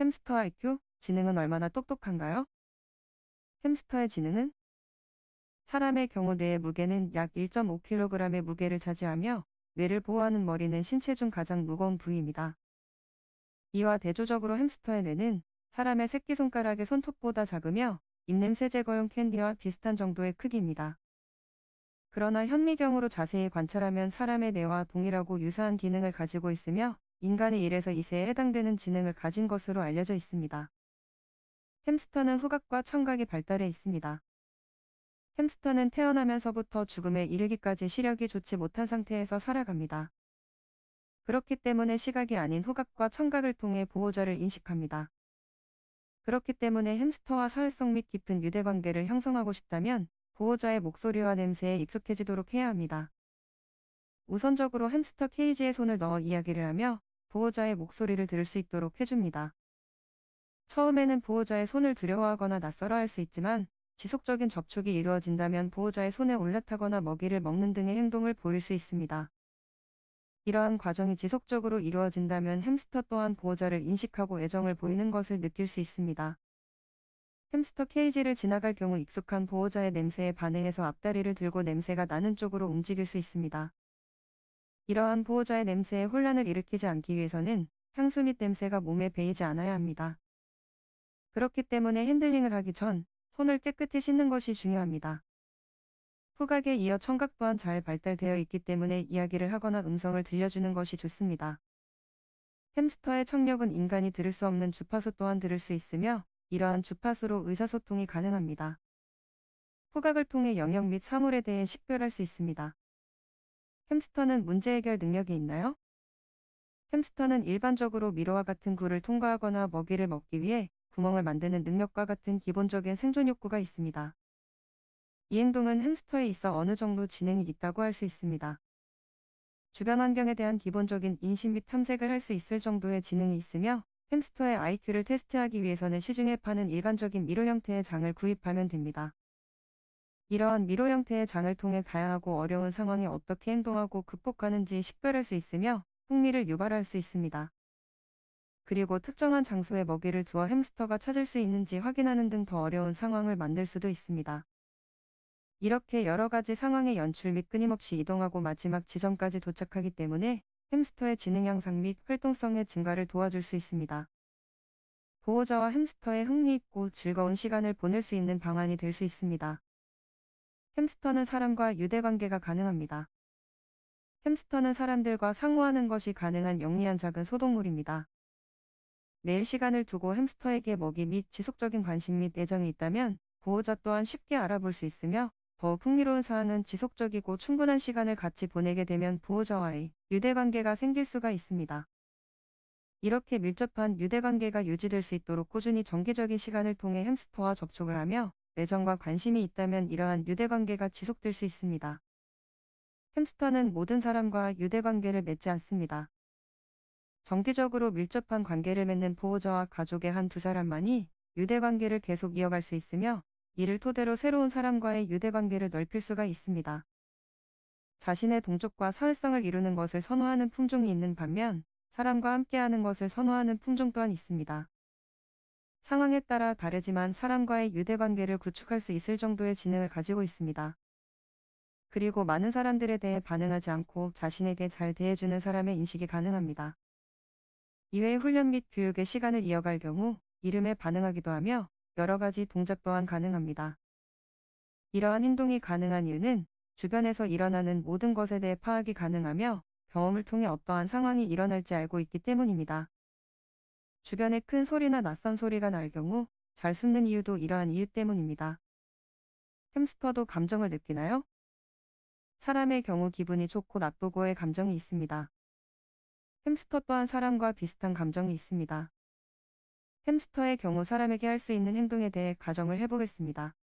햄스터 IQ, 지능은 얼마나 똑똑한가요? 햄스터의 지능은 사람의 경우 뇌의 무게는 약 1.5kg의 무게를 차지하며 뇌를 보호하는 머리는 신체 중 가장 무거운 부위입니다. 이와 대조적으로 햄스터의 뇌는 사람의 새끼손가락의 손톱보다 작으며 입냄새 제거용 캔디와 비슷한 정도의 크기입니다. 그러나 현미경으로 자세히 관찰하면 사람의 뇌와 동일하고 유사한 기능을 가지고 있으며 인간의 1에서 2세에 해당되는 지능을 가진 것으로 알려져 있습니다. 햄스터는 후각과 청각이 발달해 있습니다. 햄스터는 태어나면서부터 죽음에 이르기까지 시력이 좋지 못한 상태에서 살아갑니다. 그렇기 때문에 시각이 아닌 후각과 청각을 통해 보호자를 인식합니다. 그렇기 때문에 햄스터와 사회성 및 깊은 유대관계를 형성하고 싶다면 보호자의 목소리와 냄새에 익숙해지도록 해야 합니다. 우선적으로 햄스터 케이지에 손을 넣어 이야기를 하며 보호자의 목소리를 들을 수 있도록 해줍니다. 처음에는 보호자의 손을 두려워하거나 낯설어 할 수 있지만 지속적인 접촉이 이루어진다면 보호자의 손에 올라타거나 먹이를 먹는 등의 행동을 보일 수 있습니다. 이러한 과정이 지속적으로 이루어진다면 햄스터 또한 보호자를 인식하고 애정을 보이는 것을 느낄 수 있습니다. 햄스터 케이지를 지나갈 경우 익숙한 보호자의 냄새에 반응해서 앞다리를 들고 냄새가 나는 쪽으로 움직일 수 있습니다. 이러한 보호자의 냄새에 혼란을 일으키지 않기 위해서는 향수 및 냄새가 몸에 배이지 않아야 합니다. 그렇기 때문에 핸들링을 하기 전 손을 깨끗이 씻는 것이 중요합니다. 후각에 이어 청각 또한 잘 발달되어 있기 때문에 이야기를 하거나 음성을 들려주는 것이 좋습니다. 햄스터의 청력은 인간이 들을 수 없는 주파수 또한 들을 수 있으며 이러한 주파수로 의사소통이 가능합니다. 후각을 통해 영역 및 사물에 대해 식별할 수 있습니다. 햄스터는 문제 해결 능력이 있나요? 햄스터는 일반적으로 미로와 같은 굴을 통과하거나 먹이를 먹기 위해 구멍을 만드는 능력과 같은 기본적인 생존 욕구가 있습니다. 이 행동은 햄스터에 있어 어느 정도 진행이 있다고 할 수 있습니다. 주변 환경에 대한 기본적인 인식 및 탐색을 할 수 있을 정도의 지능이 있으며 햄스터의 IQ를 테스트하기 위해서는 시중에 파는 일반적인 미로 형태의 장을 구입하면 됩니다. 이러한 미로 형태의 장을 통해 다양하고 어려운 상황에 어떻게 행동하고 극복하는지 식별할 수 있으며 흥미를 유발할 수 있습니다. 그리고 특정한 장소에 먹이를 두어 햄스터가 찾을 수 있는지 확인하는 등 더 어려운 상황을 만들 수도 있습니다. 이렇게 여러 가지 상황의 연출 및 끊임없이 이동하고 마지막 지점까지 도착하기 때문에 햄스터의 지능 향상 및 활동성의 증가를 도와줄 수 있습니다. 보호자와 햄스터의 흥미있고 즐거운 시간을 보낼 수 있는 방안이 될 수 있습니다. 햄스터는 사람과 유대관계가 가능합니다. 햄스터는 사람들과 상호하는 것이 가능한 영리한 작은 소동물입니다. 매일 시간을 두고 햄스터에게 먹이 및 지속적인 관심 및 애정이 있다면 보호자 또한 쉽게 알아볼 수 있으며 더욱 흥미로운 사안은 지속적이고 충분한 시간을 같이 보내게 되면 보호자와의 유대관계가 생길 수가 있습니다. 이렇게 밀접한 유대관계가 유지될 수 있도록 꾸준히 정기적인 시간을 통해 햄스터와 접촉을 하며 애정과 관심이 있다면 이러한 유대관계가 지속될 수 있습니다. 햄스터는 모든 사람과 유대관계를 맺지 않습니다. 정기적으로 밀접한 관계를 맺는 보호자와 가족의 한 두 사람만이 유대관계를 계속 이어갈 수 있으며 이를 토대로 새로운 사람과의 유대관계를 넓힐 수가 있습니다. 자신의 동족과 사회성을 이루는 것을 선호하는 품종이 있는 반면 사람과 함께하는 것을 선호하는 품종 또한 있습니다. 상황에 따라 다르지만 사람과의 유대관계를 구축할 수 있을 정도의 지능을 가지고 있습니다. 그리고 많은 사람들에 대해 반응하지 않고 자신에게 잘 대해주는 사람의 인식이 가능합니다. 이외에 훈련 및 교육의 시간을 이어갈 경우 이름에 반응하기도 하며 여러 가지 동작 또한 가능합니다. 이러한 행동이 가능한 이유는 주변에서 일어나는 모든 것에 대해 파악이 가능하며 경험을 통해 어떠한 상황이 일어날지 알고 있기 때문입니다. 주변에 큰 소리나 낯선 소리가 날 경우 잘 숨는 이유도 이러한 이유 때문입니다. 햄스터도 감정을 느끼나요? 사람의 경우 기분이 좋고 나쁘고의 감정이 있습니다. 햄스터 또한 사람과 비슷한 감정이 있습니다. 햄스터의 경우 사람에게 할 수 있는 행동에 대해 가정을 해보겠습니다.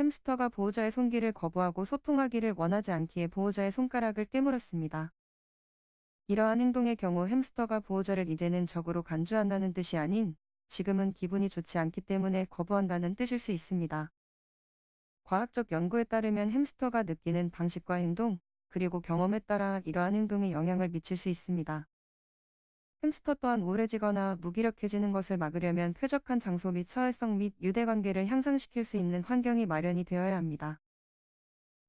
햄스터가 보호자의 손길을 거부하고 소통하기를 원하지 않기에 보호자의 손가락을 깨물었습니다. 이러한 행동의 경우 햄스터가 보호자를 이제는 적으로 간주한다는 뜻이 아닌 지금은 기분이 좋지 않기 때문에 거부한다는 뜻일 수 있습니다. 과학적 연구에 따르면 햄스터가 느끼는 방식과 행동, 그리고 경험에 따라 이러한 행동에 영향을 미칠 수 있습니다. 햄스터 또한 우울해지거나 무기력해지는 것을 막으려면 쾌적한 장소 및 사회성 및 유대관계를 향상시킬 수 있는 환경이 마련이 되어야 합니다.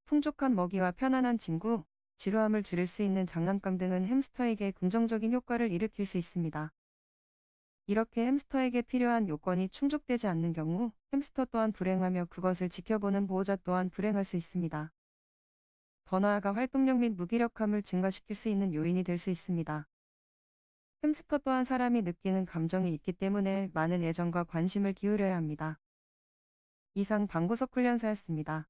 풍족한 먹이와 편안한 친구, 지루함을 줄일 수 있는 장난감 등은 햄스터에게 긍정적인 효과를 일으킬 수 있습니다. 이렇게 햄스터에게 필요한 요건이 충족되지 않는 경우 햄스터 또한 불행하며 그것을 지켜보는 보호자 또한 불행할 수 있습니다. 더 나아가 활동력 및 무기력함을 증가시킬 수 있는 요인이 될 수 있습니다. 햄스터 또한 사람이 느끼는 감정이 있기 때문에 많은 애정과 관심을 기울여야 합니다. 이상 방구석 훈련사였습니다.